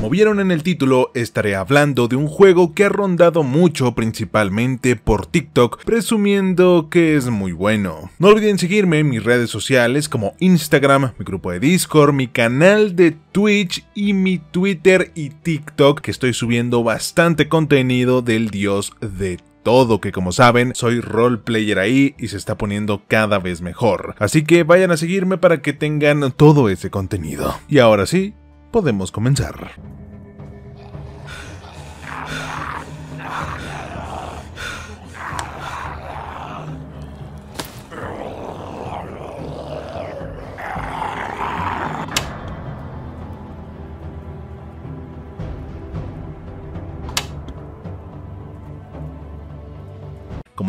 Como vieron en el título, estaré hablando de un juego que ha rondado mucho principalmente por TikTok, presumiendo que es muy bueno. No olviden seguirme en mis redes sociales como Instagram, mi grupo de Discord, mi canal de Twitch y mi Twitter y TikTok, que estoy subiendo bastante contenido del dios de todo, que como saben, soy roleplayer ahí y se está poniendo cada vez mejor. Así que vayan a seguirme para que tengan todo ese contenido. Y ahora sí, podemos comenzar.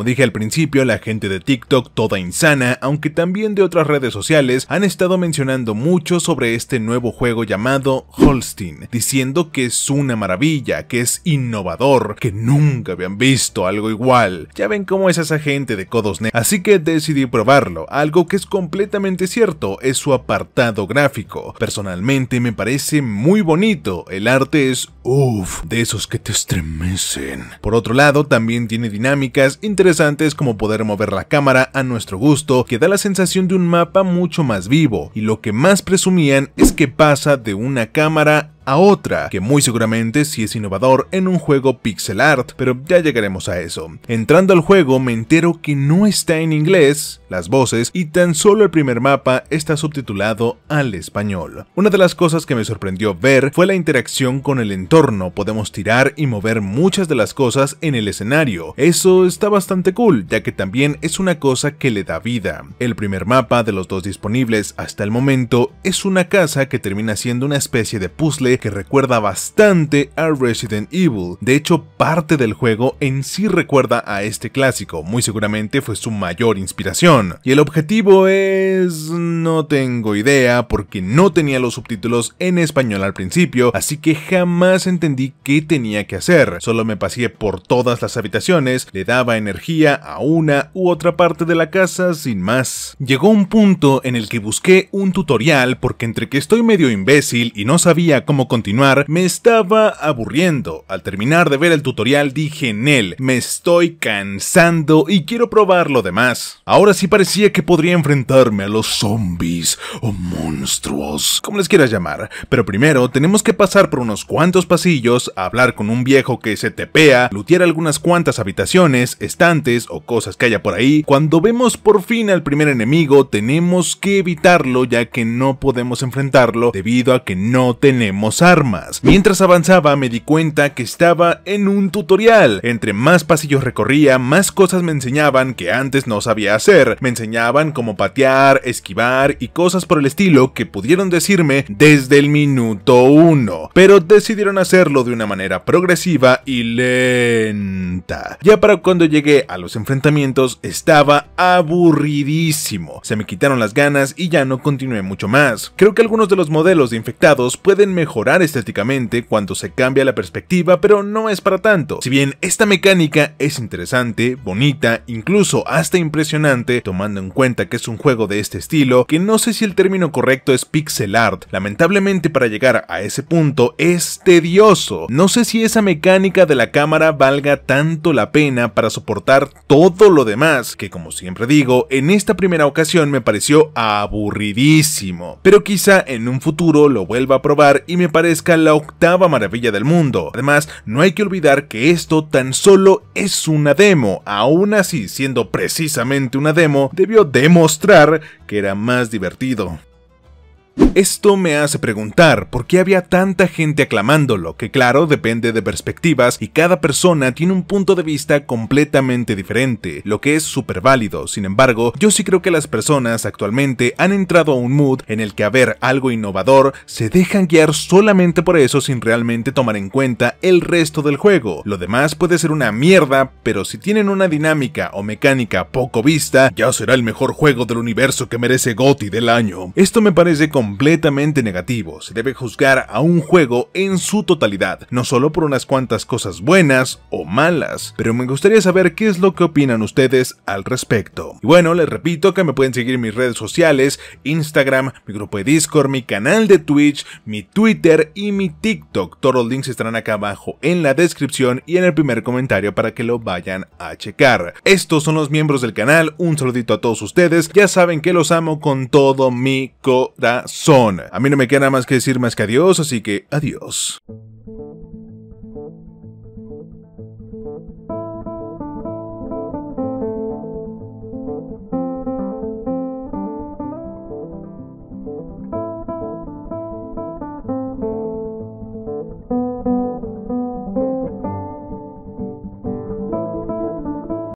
Como dije al principio, la gente de TikTok toda insana, aunque también de otras redes sociales, han estado mencionando mucho sobre este nuevo juego llamado Holstein, diciendo que es una maravilla, que es innovador, que nunca habían visto algo igual. Ya ven cómo es esa gente de codos Así que decidí probarlo, algo que es completamente cierto, es su apartado gráfico. Personalmente me parece muy bonito, el arte es uff, de esos que te estremecen. Por otro lado, también tiene dinámicas interesantes es como poder mover la cámara a nuestro gusto, que da la sensación de un mapa mucho más vivo, y lo que más presumían es que pasa de una cámara a otra, que muy seguramente sí es innovador en un juego pixel art, pero ya llegaremos a eso. Entrando al juego me entero que no está en inglés, las voces, y tan solo el primer mapa está subtitulado al español. Una de las cosas que me sorprendió ver fue la interacción con el entorno, podemos tirar y mover muchas de las cosas en el escenario. Eso está bastante cool, ya que también es una cosa que le da vida. El primer mapa de los dos disponibles hasta el momento es una casa que termina siendo una especie de puzzle que recuerda bastante a Resident Evil. De hecho, parte del juego en sí recuerda a este clásico, muy seguramente fue su mayor inspiración. Y el objetivo es... no tengo idea porque no tenía los subtítulos en español al principio, así que jamás entendí qué tenía que hacer. Solo me pasé por todas las habitaciones, le daba energía a una u otra parte de la casa sin más. Llegó un punto en el que busqué un tutorial porque entre que estoy medio imbécil y no sabía cómo continuar, me estaba aburriendo. Al terminar de ver el tutorial dije en él, me estoy cansando y quiero probar lo demás. Ahora sí parecía que podría enfrentarme a los zombies o monstruos, como les quieras llamar. Pero primero tenemos que pasar por unos cuantos pasillos, hablar con un viejo que se tepea, lutear algunas cuantas habitaciones, estantes o cosas que haya por ahí. Cuando vemos por fin al primer enemigo tenemos que evitarlo ya que no podemos enfrentarlo debido a que no tenemos armas. Mientras avanzaba me di cuenta que estaba en un tutorial. Entre más pasillos recorría, más cosas me enseñaban que antes no sabía hacer. Me enseñaban cómo patear, esquivar y cosas por el estilo que pudieron decirme desde el minuto uno, Pero decidieron hacerlo de una manera progresiva y lenta. Ya para cuando llegué a los enfrentamientos estaba aburridísimo. Se me quitaron las ganas y ya no continué mucho más. Creo que algunos de los modelos de infectados pueden mejorar estéticamente cuando se cambia la perspectiva, pero no es para tanto. Si bien esta mecánica es interesante, bonita, incluso hasta impresionante, tomando en cuenta que es un juego de este estilo, que no sé si el término correcto es pixel art, lamentablemente para llegar a ese punto es tedioso. No sé si esa mecánica de la cámara valga tanto la pena para soportar todo lo demás, que como siempre digo, en esta primera ocasión me pareció aburridísimo, pero quizá en un futuro lo vuelva a probar y me parezca la octava maravilla del mundo. Además, no hay que olvidar que esto tan solo es una demo, aún así siendo precisamente una demo, debió demostrar que era más divertido. Esto me hace preguntar por qué había tanta gente aclamándolo, que claro, depende de perspectivas y cada persona tiene un punto de vista completamente diferente, lo que es súper válido. Sin embargo, yo sí creo que las personas actualmente han entrado a un mood en el que haber algo innovador se dejan guiar solamente por eso sin realmente tomar en cuenta el resto del juego. Lo demás puede ser una mierda, pero si tienen una dinámica o mecánica poco vista, ya será el mejor juego del universo que merece GOTI del año. Esto me parece con completamente negativo. Se debe juzgar a un juego en su totalidad, no solo por unas cuantas cosas buenas o malas, pero me gustaría saber qué es lo que opinan ustedes al respecto. Y bueno, les repito que me pueden seguir en mis redes sociales, Instagram, mi grupo de Discord, mi canal de Twitch, mi Twitter y mi TikTok. Todos los links estarán acá abajo en la descripción y en el primer comentario para que lo vayan a checar. Estos son los miembros del canal, un saludito a todos ustedes, ya saben que los amo con todo mi corazón son. A mí no me queda nada más que decir más que adiós, así que adiós.